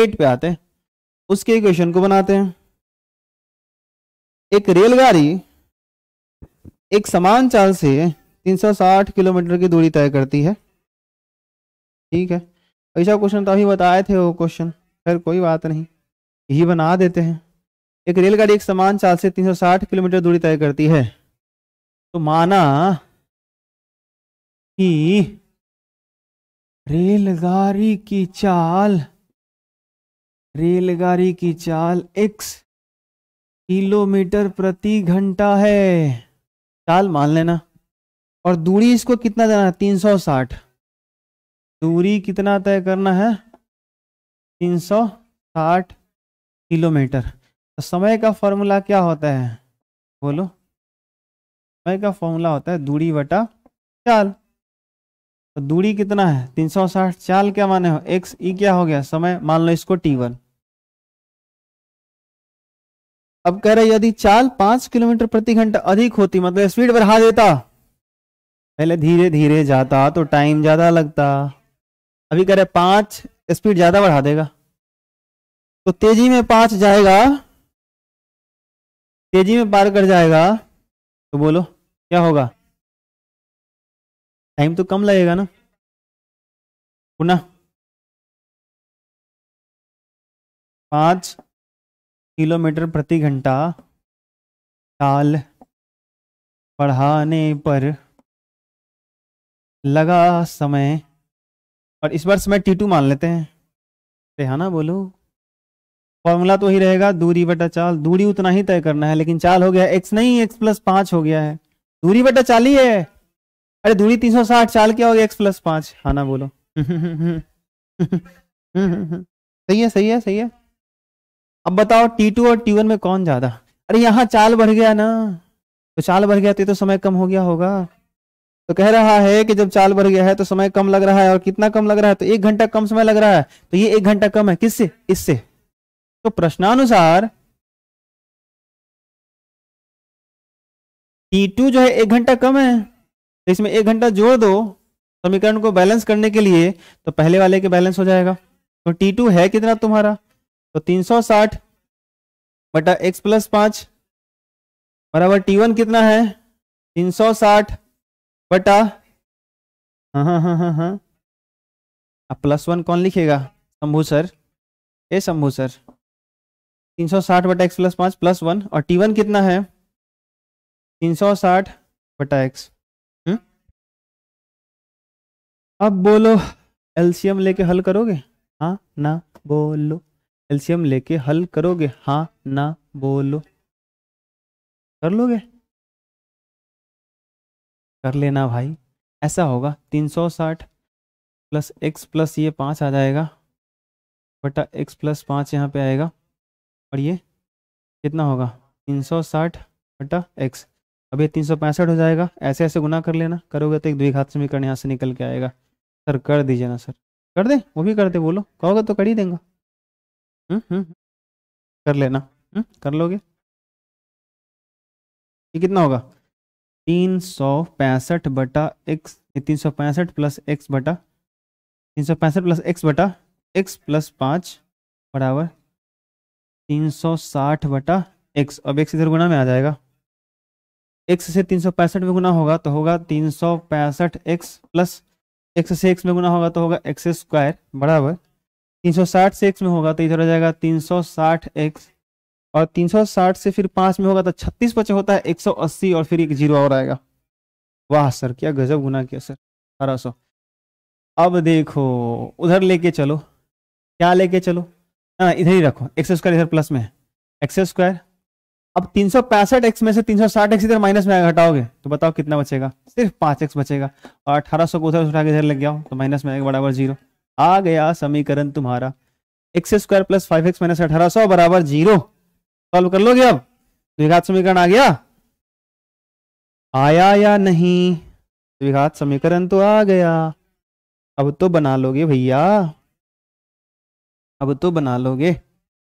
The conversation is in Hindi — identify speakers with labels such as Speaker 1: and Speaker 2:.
Speaker 1: एट पे आते हैं उसके इक्वेशन को बनाते हैं
Speaker 2: एक रेलगाड़ी एक समान चाल से 360 किलोमीटर की दूरी तय करती है ठीक है ऐसा क्वेश्चन तो अभी बताए थे वो क्वेश्चन खैर कोई बात नहीं यही बना देते हैं एक रेलगाड़ी एक समान चाल से 360 किलोमीटर दूरी तय करती है तो माना कि रेलगाड़ी की चाल रेलगाड़ी की चाल एक्स किलोमीटर प्रति घंटा है चाल मान लेना और दूरी इसको कितना देना है तीन सौ साठ दूरी कितना तय करना है तीन सौ साठ किलोमीटर तो समय का फॉर्मूला क्या होता है बोलो समय का फॉर्मूला होता है दूरी बटा चाल तो दूरी कितना है तीन सौ साठ चाल क्या माने हो एक्स ई e क्या हो गया समय मान लो इसको टी वन अब कह रहे यदि चाल पांच किलोमीटर प्रति घंटा अधिक होती मतलब स्पीड बढ़ा देता पहले धीरे धीरे जाता तो टाइम ज्यादा लगता अभी कह रहे पांच स्पीड ज्यादा बढ़ा देगा तो तेजी में पांच जाएगा
Speaker 1: तेजी में पार कर जाएगा तो बोलो क्या होगा टाइम तो कम लगेगा ना पुनः पांच किलोमीटर प्रति घंटा ताल बढ़ाने पर
Speaker 2: लगा समय और इस बार समय टी टू मान लेते हैं रेहाना बोलो फॉर्मूला तो ही रहेगा दूरी बटा चाल दूरी उतना ही तय करना है लेकिन चाल हो गया एक्स नहीं एक्स प्लस पांच हो गया है दूरी बटा चाल ही है अरे दूरी तीन सौ साठ चाल क्या हो गया एक्स प्लस पांच हाँ ना बोलो सही है सही है सही है अब बताओ टी टू और टी वन में कौन ज्यादा अरे यहाँ चाल बढ़ गया ना तो चाल बढ़ गया तो, तो, समय कम हो गया होगा तो कह रहा है कि जब चाल बढ़ गया है तो समय कम लग रहा है और कितना कम लग रहा है तो एक घंटा कम समय लग रहा है तो ये एक घंटा कम है किससे इससे तो प्रश्नानुसार टी टू जो है एक घंटा कम है तो इसमें एक घंटा जोड़ दो समीकरण को बैलेंस करने के लिए तो पहले वाले के बैलेंस हो जाएगा तो टी टू है कितना तुम्हारा तो 360 बटा एक्स प्लस पांच बराबर टी वन कितना है 360 बटा हाँ हाँ हाँ हाँ हाँ प्लस वन कौन लिखेगा शंभू सर ए शंभू सर 360 बटा एक्स प्लस पांच प्लस वन और टी वन कितना है 360 बटा एक्स हम्म? अब बोलो एलसीएम लेके हल करोगे हाँ ना बोलो एल्शियम लेके हल करोगे हाँ ना बोलो कर लोगे कर लेना भाई ऐसा होगा 360 प्लस एक्स प्लस ये पाँच आ जाएगा बटा एक्स प्लस पाँच यहाँ पे आएगा और ये कितना होगा 360 बटा एक्स अब ये तीन हो जाएगा ऐसे ऐसे गुना कर लेना करोगे तो एक द्विघात समीकरण यहाँ से निकल के आएगा सर कर दीजिए ना सर कर दे वो भी कर दे बोलो कहोगे तो कर ही देंगे हम्म, हम्म, हम्म। कर लेना हुँ, कर लोगे ये कितना होगा तीन सौ पैंसठ बटा एक्स तीन सौ पैंसठ प्लस एक्स बटा तीन सौ पैंसठ प्लस एक्स बटा एक्स प्लस पाँच बराबर तीन सौ साठ बटा एक्स अब एक्स इधर गुना में आ जाएगा एक्स से तीन सौ पैंसठ में गुना होगा तो होगा तीन सौ पैंसठ एक्स प्लस एक्स से एक्स में गुना होगा तो होगा एक्स स्क्वायर बराबर 360 से एक्स में होगा तो इधर हो जाएगा साठ एक्स और 360 से फिर पाँच में होगा तो छत्तीस बचे होता है 180 और फिर एक जीरो और आएगा वाह सर क्या गजब गुना किया सर अठारह सौ अब देखो उधर लेके चलो क्या लेके चलो ना हाँ, इधर ही रखो एक्स स्क्वायर इधर प्लस में है एक्स स्क्वायर अब तीन सौ पैंसठ एक्स में से तीन सौ साठ एक्स इधर माइनस में घटाओगे तो बताओ कितना बचेगा सिर्फ पाँच एक्स बचेगा और अठारह सौ को उधर उठा के इधर लग जाओ तो माइनस में आएगा बराबर जीरो आ गया समीकरण तुम्हारा x square plus five x minus अठारह सौ बराबर जीरो सॉल्व कर लोगे अब द्विघात समीकरण आ गया आया या नहीं द्विघात समीकरण तो आ गया अब तो बना लोगे भैया
Speaker 1: अब तो बना लोगे